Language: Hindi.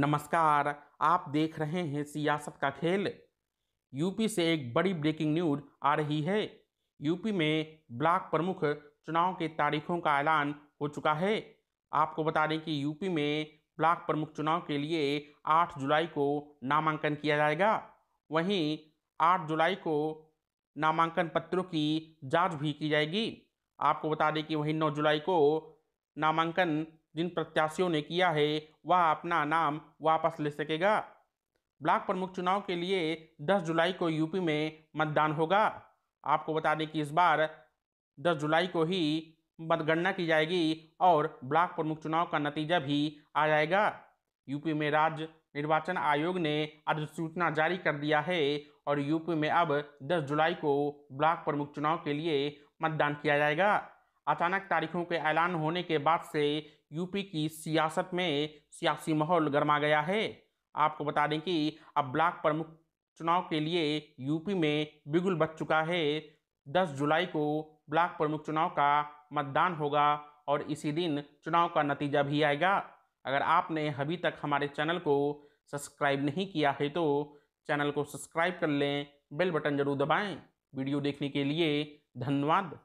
नमस्कार आप देख रहे हैं सियासत का खेल यूपी से एक बड़ी ब्रेकिंग न्यूज आ रही है यूपी में ब्लॉक प्रमुख चुनाव के तारीखों का ऐलान हो चुका है आपको बता दें कि यूपी में ब्लॉक प्रमुख चुनाव के लिए 8 जुलाई को नामांकन किया जाएगा वहीं 8 जुलाई को नामांकन पत्रों की जांच भी की जाएगी आपको बता दें कि वहीं 9 जुलाई को नामांकन जिन प्रत्याशियों ने किया है वह अपना नाम वापस ले सकेगा ब्लॉक प्रमुख चुनाव के लिए 10 जुलाई को यूपी में मतदान होगा आपको बता दें कि इस बार 10 जुलाई को ही मतगणना की जाएगी और ब्लॉक प्रमुख चुनाव का नतीजा भी आ जाएगा यूपी में राज्य निर्वाचन आयोग ने अधिसूचना जारी कर दिया है और यूपी में अब 10 जुलाई को ब्लॉक प्रमुख चुनाव के लिए मतदान किया जाएगा अचानक तारीखों के ऐलान होने के बाद से यूपी की सियासत में सियासी माहौल गर्मा गया है आपको बता दें कि अब ब्लॉक प्रमुख चुनाव के लिए यूपी में बिगुल बच चुका है 10 जुलाई को ब्लॉक प्रमुख चुनाव का मतदान होगा और इसी दिन चुनाव का नतीजा भी आएगा अगर आपने अभी तक हमारे चैनल को सब्सक्राइब नहीं किया है तो चैनल को सब्सक्राइब कर लें बेल बटन जरूर दबाएं वीडियो देखने के लिए धन्यवाद